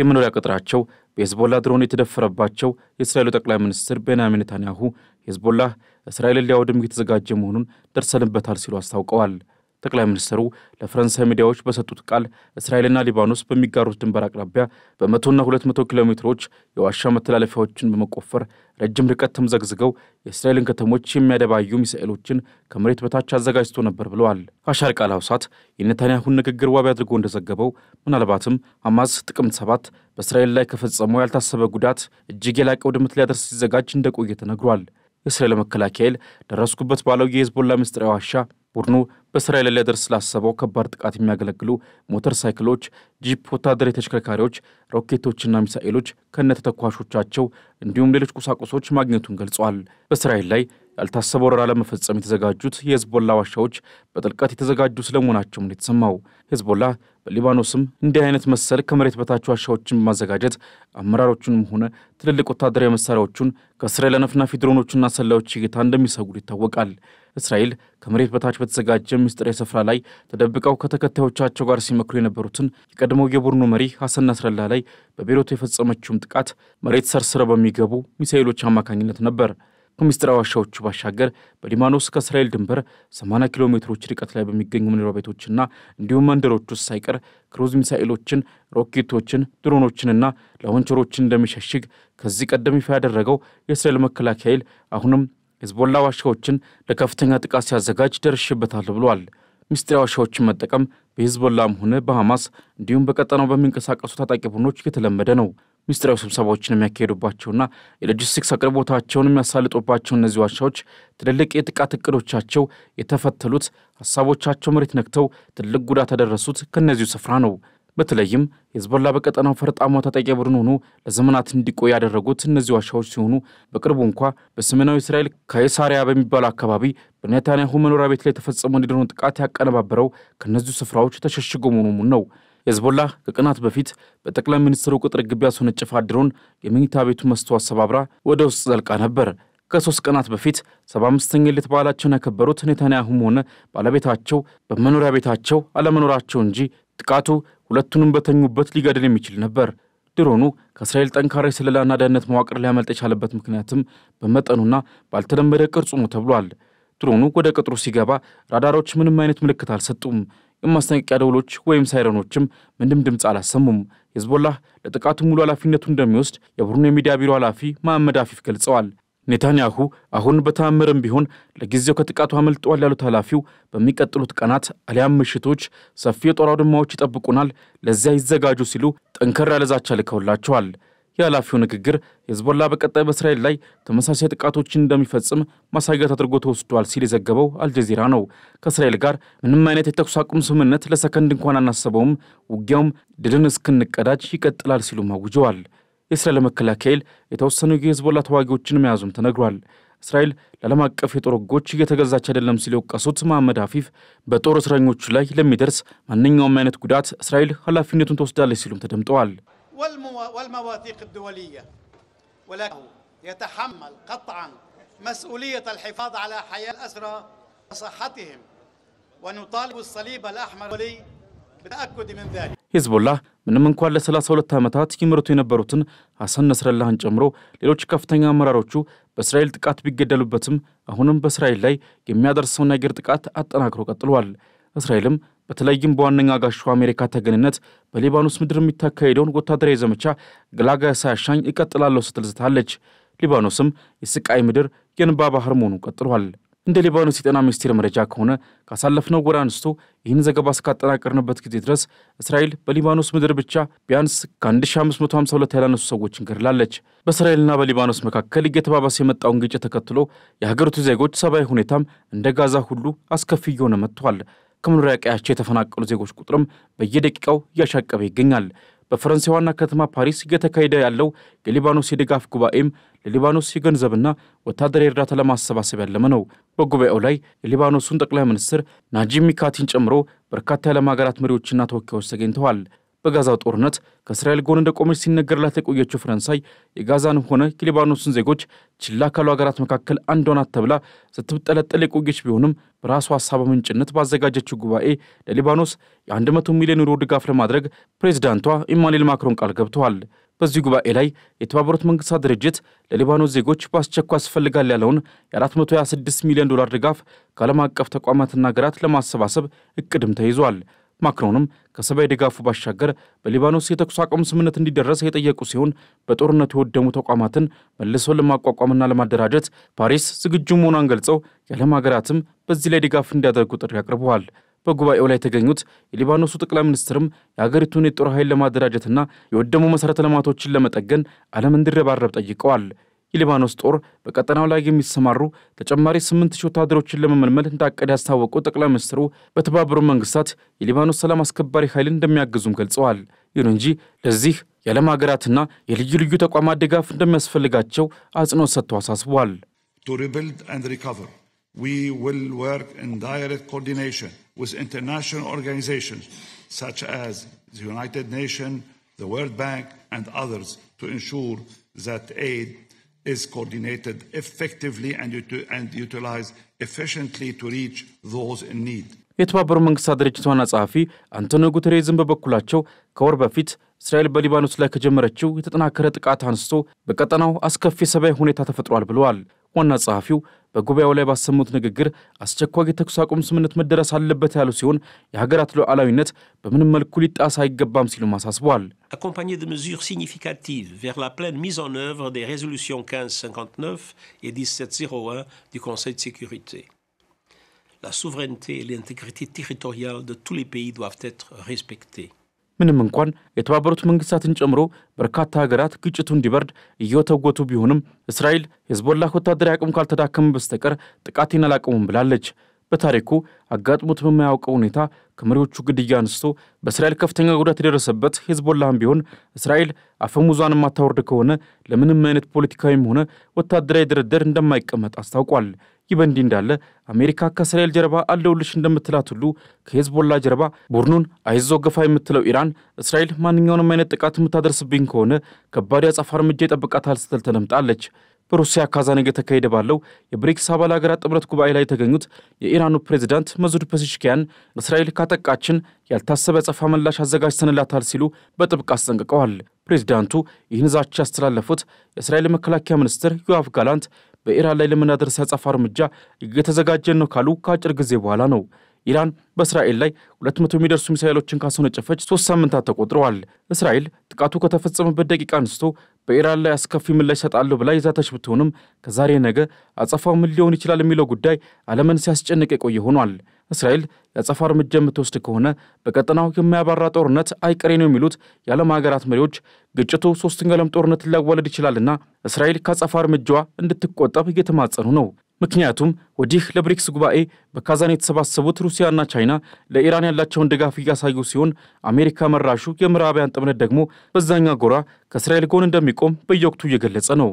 የመኖሪያ ቅጥራቸው በሄዝቦላ ድሮን የተደፈረባቸው የእስራኤሉ ጠቅላይ ሚኒስትር ቤንያሚን ኔታንያሁ ሄዝቦላ እስራኤልን ሊያወድም እየተዘጋጀ መሆኑን ደርሰንበታል ሲሉ አስታውቀዋል። ጠቅላይ ሚኒስትሩ ለፈረንሳይ ሚዲያዎች በሰጡት ቃል እስራኤልና ሊባኖስ በሚጋሩት ድንበር አቅራቢያ በመቶና ሁለት መቶ ኪሎ ሜትሮች የዋሻ መተላለፊያዎችን በመቆፈር ረጅም ርቀት ተምዘግዝገው የእስራኤልን ከተሞች የሚያደባዩ ሚሳኤሎችን ከመሬት በታች አዘጋጅቶ ነበር ብለዋል። ካሻር ቃል አውሳት የኔታንያሁን ንግግር ዋቢ አድርጎ እንደዘገበው ምናልባትም ሐማስ ጥቅምት ሰባት በእስራኤል ላይ ከፈጸመው ያልታሰበ ጉዳት እጅግ የላቀ ውድመት ሊያደርስ ሲዘጋጅ እንደቆየ ተነግሯል። የእስራኤል መከላከያ ኃይል ደረስኩበት ባለው የሄዝቦላ ምስጢራዊ ዋሻ ቡድኑ በእስራኤል ላይ ሊያደርስ ላሰበው ከባድ ጥቃት የሚያገለግሉ ሞተር ሳይክሎች፣ ጂፕ፣ ወታደራዊ ተሽከርካሪዎች፣ ሮኬቶችና ሚሳኤሎች ከነተተኳሾቻቸው እንዲሁም ሌሎች ቁሳቁሶች ማግኘቱን ገልጿል። በእስራኤል ላይ ያልታሰበ ወረራ ለመፈጸም የተዘጋጁት የሄዝቦላ ዋሻዎች በጥልቀት የተዘጋጁ ስለመሆናቸውም የተሰማው ሄዝቦላ በሊባኖስም እንዲህ አይነት መሰል ከመሬት በታች ዋሻዎችን በማዘጋጀት አመራሮቹንም ሆነ ትልልቅ ወታደራዊ መሳሪያዎቹን ከእስራኤል ለነፍናፊ ድሮኖችና ሰላዮች ጌታ እንደሚሰጉድ ይታወቃል። እስራኤል ከመሬት በታች በተዘጋጀ ምስጢራዊ ስፍራ ላይ ተደብቀው ከተከታዮቻቸው ጋር ሲመክሩ የነበሩትን የቀድሞው የቡድኑ መሪ ሐሰን ናስረላ ላይ በቤይሩት የፈጸመችውም ጥቃት መሬት ሰርስረው በሚገቡ ሚሳኤሎች አማካኝነት ነበር። ከምስጢራዊ ዋሻዎቹ ባሻገር በሊባኖስ ከእስራኤል ድንበር 80 ኪሎ ሜትሮች ርቀት ላይ በሚገኙ መኖሪያ ቤቶችና እንዲሁም መንደሮች ውስጥ ሳይቀር ክሩዝ ሚሳኤሎችን፣ ሮኬቶችን፣ ድሮኖችንና ላውንቸሮችን እንደሚሸሽግ ከዚህ ቀደም ይፋ ያደረገው የእስራኤል መከላከያ ኃይል አሁንም ሄዝቦላ ዋሻዎችን ለከፍተኛ ጥቃት ሲያዘጋጅ ደርሽበታል ብሏል። ምስጢራዊ ዋሻዎችን መጠቀም በሄዝቦላም ሆነ በሐማስ እንዲሁም በቀጠናው በሚንቀሳቀሱ ታጣቂ ቡድኖች የተለመደ ነው። ሚስጥራዊ ስብሰባዎችን የሚያካሄዱባቸውና የሎጂስቲክስ አቅርቦታቸውን የሚያሳልጡባቸው እነዚህ ዋሻዎች ትልልቅ የጥቃት እቅዶቻቸው የተፈተሉት፣ ሀሳቦቻቸው መሬት ነክተው ትልቅ ጉዳት ያደረሱት ከእነዚሁ ስፍራ ነው። በተለይም የህዝቦላ በቀጠናው ፈርጣማ ታጣቂ ቡድን ሆኖ ለዘመናት እንዲቆይ ያደረጉት እነዚህ ዋሻዎች ሲሆኑ በቅርቡ እንኳ በሰሜናዊ እስራኤል ካይሳሪያ በሚባለው አካባቢ በኔታንያሁ መኖሪያ ቤት ላይ የተፈጸመው የድሮን ጥቃት ያቀነባበረው ከእነዚሁ ስፍራዎች ተሸሽጎ መሆኑን ነው። ሄዝቦላ ከቀናት በፊት በጠቅላይ ሚኒስትሩ ቅጥር ግቢ ያስወነጨፈ ድሮን የመኝታ ቤቱ መስታወት ሰባብራ ወደ ውስጥ ዘልቃ ነበር። ከሶስት ቀናት በፊት ሰባ አምስተኛ ልደት በዓላቸውን ያከበሩት ኔታንያሁም ሆነ ባለቤታቸው በመኖሪያ ቤታቸው አለመኖራቸው እንጂ ጥቃቱ ሁለቱንም በተኙበት ሊገድል የሚችል ነበር። ድሮኑ ከእስራኤል ጠንካራ የስለላና ደህንነት መዋቅር ሊያመልጥ የቻለበት ምክንያትም በመጠኑና ባልተለመደ ቅርጹ ነው ተብሏል። ድሮኑ ወደ ቅጥሩ ሲገባ ራዳሮች ምንም አይነት ምልክት አልሰጡም። የማስጠንቀቂያ ደውሎች ወይም ሳይረኖችም ምንም ድምፅ አላሰሙም። ሂዝቦላህ ለጥቃቱ ሙሉ ኃላፊነቱ እንደሚወስድ የቡድኑ የሚዲያ ቢሮ ኃላፊ መሐመድ አፊፍ ገልጸዋል። ኔታንያሁ አሁን በተአምርም ቢሆን ለጊዜው ከጥቃቱ አመልጠዋል ያሉት ኃላፊው በሚቀጥሉት ቀናት አሊያም ምሽቶች ሰፊ የጦር አውድማዎች ይጠብቁናል፣ ለዚያ ይዘጋጁ ሲሉ ጠንከር ያለ ዛቻ ልከውላቸዋል። የኃላፊው ንግግር ሄዝቦላ በቀጣይ በእስራኤል ላይ ተመሳሳይ ጥቃቶችን እንደሚፈጽም ማሳያ ተደርጎ ተወስዷል ሲል የዘገበው አልጀዚራ ነው። ከእስራኤል ጋር ምንም አይነት የተኩስ አቁም ስምምነት ለሰከንድ እንኳን አናሰበውም፣ ውጊያውም ድልን እስክንቀዳጅ ይቀጥላል ሲሉም አውጀዋል። የእስራኤል መከላከያ የተወሰኑ የሄዝቦላ ተዋጊዎችን መያዙም ተነግሯል። እስራኤል ለዓለም አቀፍ የጦር ሕጎች እየተገዛች አይደለም ሲል የወቀሱት መሐመድ አፊፍ በጦር እስረኞቹ ላይ ለሚደርስ ማንኛውም አይነት ጉዳት እስራኤል ኃላፊነቱን ትወስዳለች ሲሉም ተደምጠዋል። والمو... والمواثيق الدولية ولكن يتحمل قطعا مسؤولية الحفاظ على حياة الأسرى وصحتهم ونطالب الصليب الأحمر الدولي بالتأكد من ذلك حزب الله من من قال لسلا سولة تامتات يمرتو ينبروتن حسن نصر الله انجمرو ليلوش كفتنغ مراروشو بسرائيل تقات بيجدلو بتم أهونم بسرائيل لاي يميادر سونا جير تقات أتناكرو قتلوال إسرائيلم በተለይም በዋነኛ አጋሹ አሜሪካ ተገንነት በሊባኖስ ምድር የሚታካሄደውን ወታደራዊ ዘመቻ ገላጋ ሳያሻኝ እቀጥላለሁ ስትል ዝታለች። ሊባኖስም የስቃይ ምድር የእንባ ባህር መሆኑን ቀጥሏል። እንደ ሊባኖስ የጤና ሚኒስቴር መረጃ ከሆነ ካሳለፍነው ወር አንስቶ ይህን ዘገባ እስካጠናቀርንበት ጊዜ ድረስ እስራኤል በሊባኖስ ምድር ብቻ ቢያንስ ከ1552 ያላነሱ ሰዎችን ገድላለች። በእስራኤልና በሊባኖስ መካከል እየተባባሰ የመጣውን ግጭት ተከትሎ የሀገሪቱ ዜጎች ሰብአዊ ሁኔታም እንደ ጋዛ ሁሉ አስከፊ እየሆነ መጥቷል። ከመኖሪያ ቀያቸው የተፈናቀሉ ዜጎች ቁጥርም በየደቂቃው እያሻቀበ ይገኛል። በፈረንሳይ ዋና ከተማ ፓሪስ እየተካሄደ ያለው የሊባኖስ የድጋፍ ጉባኤም ለሊባኖስ የገንዘብና ወታደራዊ እርዳታ ለማሰባሰብ ያለመ ነው። በጉባኤው ላይ የሊባኖሱን ጠቅላይ ሚኒስትር ናጂብ ሚካቲን ጨምሮ በርካታ የዓለም ሀገራት መሪዎችና ተወካዮች ተገኝተዋል። በጋዛ ጦርነት ከእስራኤል ጎን እንደቆመች ሲነገርላት የቆየችው ፈረንሳይ የጋዛን ሆነ የሊባኖስን ዜጎች ችላ ካሉ ሀገራት መካከል አንዷ ናት ተብላ ስትጠለጠል የቆየች ቢሆንም በራሱ ሀሳብ ምንጭነት ባዘጋጀችው ጉባኤ ለሊባኖስ የ100 ሚሊዮን ዩሮ ድጋፍ ለማድረግ ፕሬዚዳንቷ ኢማኑኤል ማክሮን ቃል ገብተዋል። በዚህ ጉባኤ ላይ የተባበሩት መንግስታት ድርጅት ለሊባኖስ ዜጎች በአስቸኳይ ያስፈልጋል ያለውን የ426 ሚሊዮን ዶላር ድጋፍ ከዓለም አቀፍ ተቋማትና ሀገራት ለማሰባሰብ እቅድም ተይዟል። ማክሮንም ከሰብአዊ ድጋፉ ባሻገር በሊባኖስ የተኩስ አቁም ስምምነት እንዲደረስ የጠየቁ ሲሆን በጦርነቱ የወደሙ ተቋማትን መልሶ ለማቋቋምና ለማደራጀት ፓሪስ ዝግጁ መሆኗን ገልጸው የዓለም ሀገራትም በዚህ ላይ ድጋፍ እንዲያደርጉ ጥሪ አቅርበዋል። በጉባኤው ላይ የተገኙት የሊባኖሱ ጠቅላይ ሚኒስትርም የአገሪቱን የጦር ኃይል ለማደራጀትና የወደሙ መሠረተ ልማቶችን ለመጠገን ዓለም እንዲረባረብ ጠይቀዋል። የሊባኖስ ጦር በቀጠናው ላይ የሚሰማሩ ተጨማሪ ስምንት ሺህ ወታደሮችን ለመመልመል እንዳቀደ ያስታወቁ ጠቅላይ ሚኒስትሩ በተባበሩ መንግስታት የሊባኖስ ሰላም አስከባሪ ኃይል እንደሚያግዙም ገልጸዋል። ይሁን እንጂ ለዚህ የዓለም ሀገራትና የልዩ ልዩ ተቋማት ድጋፍ እንደሚያስፈልጋቸው አጽንኦት ሰጥቶ አሳስቧል። ዩናይትድ ኔሽንስ is coordinated effectively and, and utilized efficiently to reach those in need የተባበሩ መንግስታት ድርጅት ዋና ጸሐፊ አንቶኒዮ ጉተሬዝን በበኩላቸው ከወር በፊት እስራኤል በሊባኖስ ላይ ከጀመረችው የተጠናከረ ጥቃት አንስቶ በቀጠናው አስከፊ ሰብአዊ ሁኔታ ተፈጥሯል ብለዋል። ዋና ጸሐፊው በጉባኤው ላይ ባሰሙት ንግግር አስቸኳይ የተኩስ አቁም ስምምነት መደረስ አለበት ያሉ ሲሆን የሀገራት ሉዓላዊነት በምንም መልኩ ሊጣስ አይገባም ሲሉም አሳስበዋል። accompagné de mesures significatives vers la pleine mise en œuvre des résolutions 1559 et 1701 du Conseil de sécurité. La souveraineté et l'intégrité territoriale de tous les pays doivent être respectées. ምንም እንኳን የተባበሩት መንግስታትን ጨምሮ በርካታ ሀገራት ግጭቱ እንዲበርድ እየወተወቱ ቢሆንም እስራኤል ሄዝቦላህ ወታደራዊ አቅም ካልተዳከመ በስተቀር ጥቃቴን አላቆምም ብላለች። በታሪኩ አጋጥሞት በማያውቀው ሁኔታ ከመሪዎቹ ግድያ አንስቶ በእስራኤል ከፍተኛ ጉዳት የደረሰበት ሄዝቦላህም ቢሆን እስራኤል አፈሙዟን የማታወርድ ከሆነ ለምንም አይነት ፖለቲካዊም ሆነ ወታደራዊ ድርድር እንደማይቀመጥ አስታውቋል። ይህ በእንዲህ እንዳለ አሜሪካ ከእስራኤል ጀርባ አለሁልሽ እንደምትላት ሁሉ ከሄዝቦላ ጀርባ ቡድኑን አይዞ ገፋ የምትለው ኢራን እስራኤል ማንኛውንም አይነት ጥቃት የምታደርስብኝ ከሆነ ከባድ የአጸፋ እርምጃ ይጠብቃታል ስትል ተደምጣለች። በሩሲያ ካዛን የተካሄደ ባለው የብሪክስ አባል ሀገራት ጥምረት ጉባኤ ላይ የተገኙት የኢራኑ ፕሬዚዳንት መዙድ ፐሲሽኪያን እስራኤል ካጠቃችን ያልታሰበ ጸፋ ምላሽ አዘጋጅተንላታል ሲሉ በጥብቅ አስጠንቅቀዋል። ፕሬዚዳንቱ ይህን ዛቻ ያስተላለፉት የእስራኤል መከላከያ ሚኒስትር ዮአፍ ጋላንት በኢራን ላይ ለምናደርስ ያጸፋ እርምጃ እየተዘጋጀን ነው ካሉ ከአጭር ጊዜ በኋላ ነው ኢራን በእስራኤል ላይ 200 የሚደርሱ ሚሳኤሎችን ካስወነጨፈች ሶስት ሳምንታት ተቆጥረዋል። እስራኤል ጥቃቱ ከተፈጸመበት ደቂቃ አንስቶ በኢራን ላይ አስከፊ ምላሽ ሰጣለሁ ብላ ይዛተች ብትሆንም ከዛሬ ነገ አጸፋው ምን ሊሆን ይችላል የሚለው ጉዳይ ዓለምን ሲያስጨንቅ የቆየ ሆኗል። እስራኤል የአጸፋ እርምጃ የምትወስድ ከሆነ በቀጠናው የማያባራ ጦርነት አይቀሬ ነው የሚሉት የዓለም ሀገራት መሪዎች ግጭቱ ሶስተኛው ዓለም ጦርነት ሊያዋለድ ይችላልና እስራኤል ከአጸፋ እርምጃዋ እንድትቆጠብ እየተማጸኑ ነው። ምክንያቱም ወዲህ ለብሪክስ ጉባኤ በካዛን የተሰባሰቡት ሩሲያና ቻይና ለኢራን ያላቸውን ድጋፍ እያሳዩ ሲሆን አሜሪካ መራሹ የምዕራባውያን ጥምረት ደግሞ በዛኛ ጎራ ከእስራኤል ጎን እንደሚቆም በየወቅቱ እየገለጸ ነው።